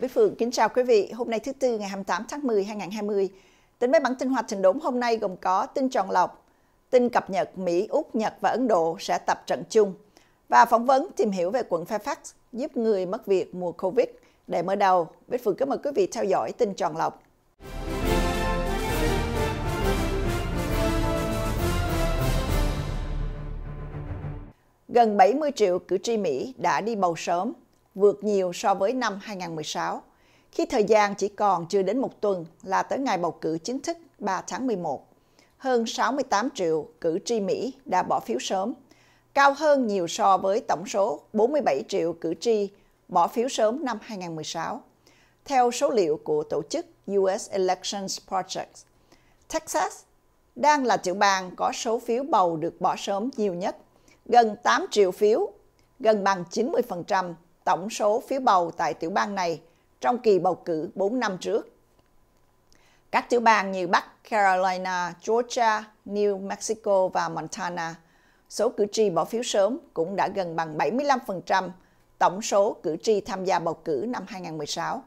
Với Phượng kính chào quý vị. Hôm nay thứ Tư ngày 28 tháng 10, 2020. tính với bản tin hoạt trình đốn hôm nay gồm có tin tròn lọc, tin cập nhật Mỹ, Úc, Nhật và Ấn Độ sẽ tập trận chung và phỏng vấn tìm hiểu về quận Fairfax giúp người mất việc mùa Covid. Để mở đầu, Bích Phượng kính mời quý vị theo dõi tin tròn lọc. Gần 70 triệu cử tri Mỹ đã đi bầu sớm vượt nhiều so với năm 2016, khi thời gian chỉ còn chưa đến một tuần là tới ngày bầu cử chính thức 3 tháng 11. Hơn 68 triệu cử tri Mỹ đã bỏ phiếu sớm, cao hơn nhiều so với tổng số 47 triệu cử tri bỏ phiếu sớm năm 2016. Theo số liệu của tổ chức US Elections Project, Texas đang là tiểu bang có số phiếu bầu được bỏ sớm nhiều nhất, gần 8 triệu phiếu, gần bằng 90% tổng số phiếu bầu tại tiểu bang này trong kỳ bầu cử 4 năm trước. Các tiểu bang như Bắc Carolina, Georgia, New Mexico và Montana, số cử tri bỏ phiếu sớm cũng đã gần bằng 75% tổng số cử tri tham gia bầu cử năm 2016.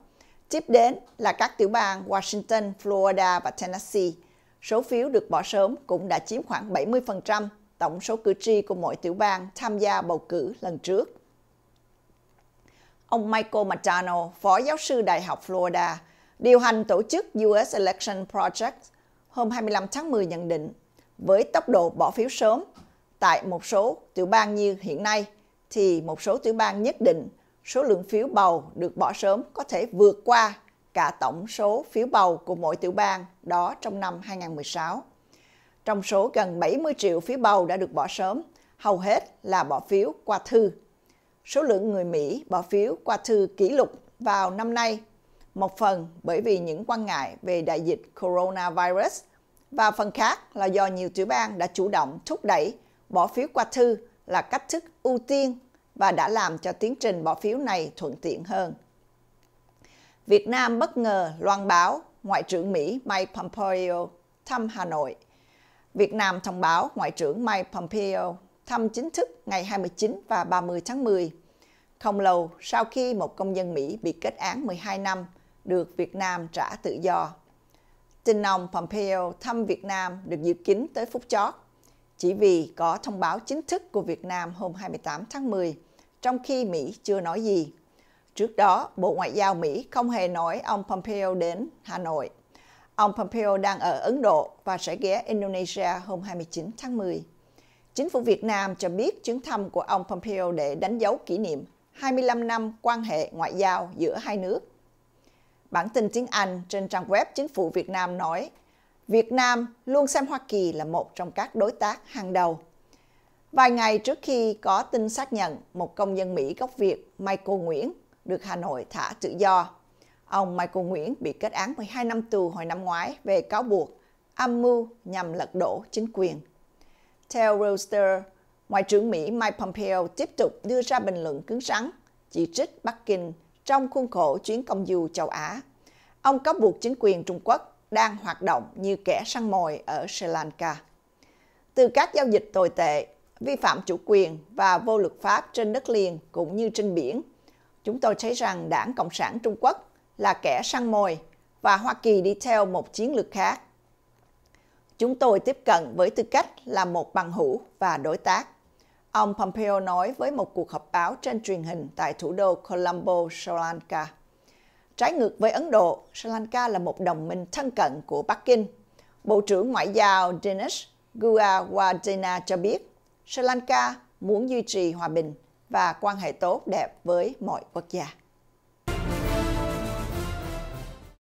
Tiếp đến là các tiểu bang Washington, Florida và Tennessee. Số phiếu được bỏ sớm cũng đã chiếm khoảng 70% tổng số cử tri của mỗi tiểu bang tham gia bầu cử lần trước ông Michael Matano, phó giáo sư Đại học Florida, điều hành tổ chức US Election Project hôm 25 tháng 10 nhận định, với tốc độ bỏ phiếu sớm tại một số tiểu bang như hiện nay, thì một số tiểu bang nhất định số lượng phiếu bầu được bỏ sớm có thể vượt qua cả tổng số phiếu bầu của mỗi tiểu bang đó trong năm 2016. Trong số gần 70 triệu phiếu bầu đã được bỏ sớm, hầu hết là bỏ phiếu qua thư số lượng người Mỹ bỏ phiếu qua thư kỷ lục vào năm nay, một phần bởi vì những quan ngại về đại dịch coronavirus và phần khác là do nhiều tiểu bang đã chủ động thúc đẩy bỏ phiếu qua thư là cách thức ưu tiên và đã làm cho tiến trình bỏ phiếu này thuận tiện hơn. Việt Nam bất ngờ loan báo Ngoại trưởng Mỹ Mike Pompeo thăm Hà Nội. Việt Nam thông báo Ngoại trưởng Mike Pompeo thăm chính thức ngày 29 và 30 tháng 10. Không lâu sau khi một công dân Mỹ bị kết án 12 năm, được Việt Nam trả tự do. Tin ông Pompeo thăm Việt Nam được dự kiến tới phút chót, chỉ vì có thông báo chính thức của Việt Nam hôm 28 tháng 10, trong khi Mỹ chưa nói gì. Trước đó, Bộ Ngoại giao Mỹ không hề nói ông Pompeo đến Hà Nội. Ông Pompeo đang ở Ấn Độ và sẽ ghé Indonesia hôm 29 tháng 10. Chính phủ Việt Nam cho biết chuyến thăm của ông Pompeo để đánh dấu kỷ niệm 25 năm quan hệ ngoại giao giữa hai nước. Bản tin tiếng Anh trên trang web Chính phủ Việt Nam nói, Việt Nam luôn xem Hoa Kỳ là một trong các đối tác hàng đầu. Vài ngày trước khi có tin xác nhận một công dân Mỹ gốc Việt, Michael Nguyễn, được Hà Nội thả tự do, ông Michael Nguyễn bị kết án 12 năm tù hồi năm ngoái về cáo buộc âm mưu nhằm lật đổ chính quyền theo Reuters, Ngoại trưởng Mỹ Mike Pompeo tiếp tục đưa ra bình luận cứng rắn, chỉ trích Bắc Kinh trong khuôn khổ chuyến công du châu Á. Ông cáo buộc chính quyền Trung Quốc đang hoạt động như kẻ săn mồi ở Sri Lanka. Từ các giao dịch tồi tệ, vi phạm chủ quyền và vô luật pháp trên đất liền cũng như trên biển, chúng tôi thấy rằng đảng Cộng sản Trung Quốc là kẻ săn mồi và Hoa Kỳ đi theo một chiến lược khác Chúng tôi tiếp cận với tư cách là một bằng hữu và đối tác. Ông Pompeo nói với một cuộc họp báo trên truyền hình tại thủ đô Colombo, Sri Lanka. Trái ngược với Ấn Độ, Sri Lanka là một đồng minh thân cận của Bắc Kinh. Bộ trưởng Ngoại giao Dinesh Guawardena cho biết Sri Lanka muốn duy trì hòa bình và quan hệ tốt đẹp với mọi quốc gia.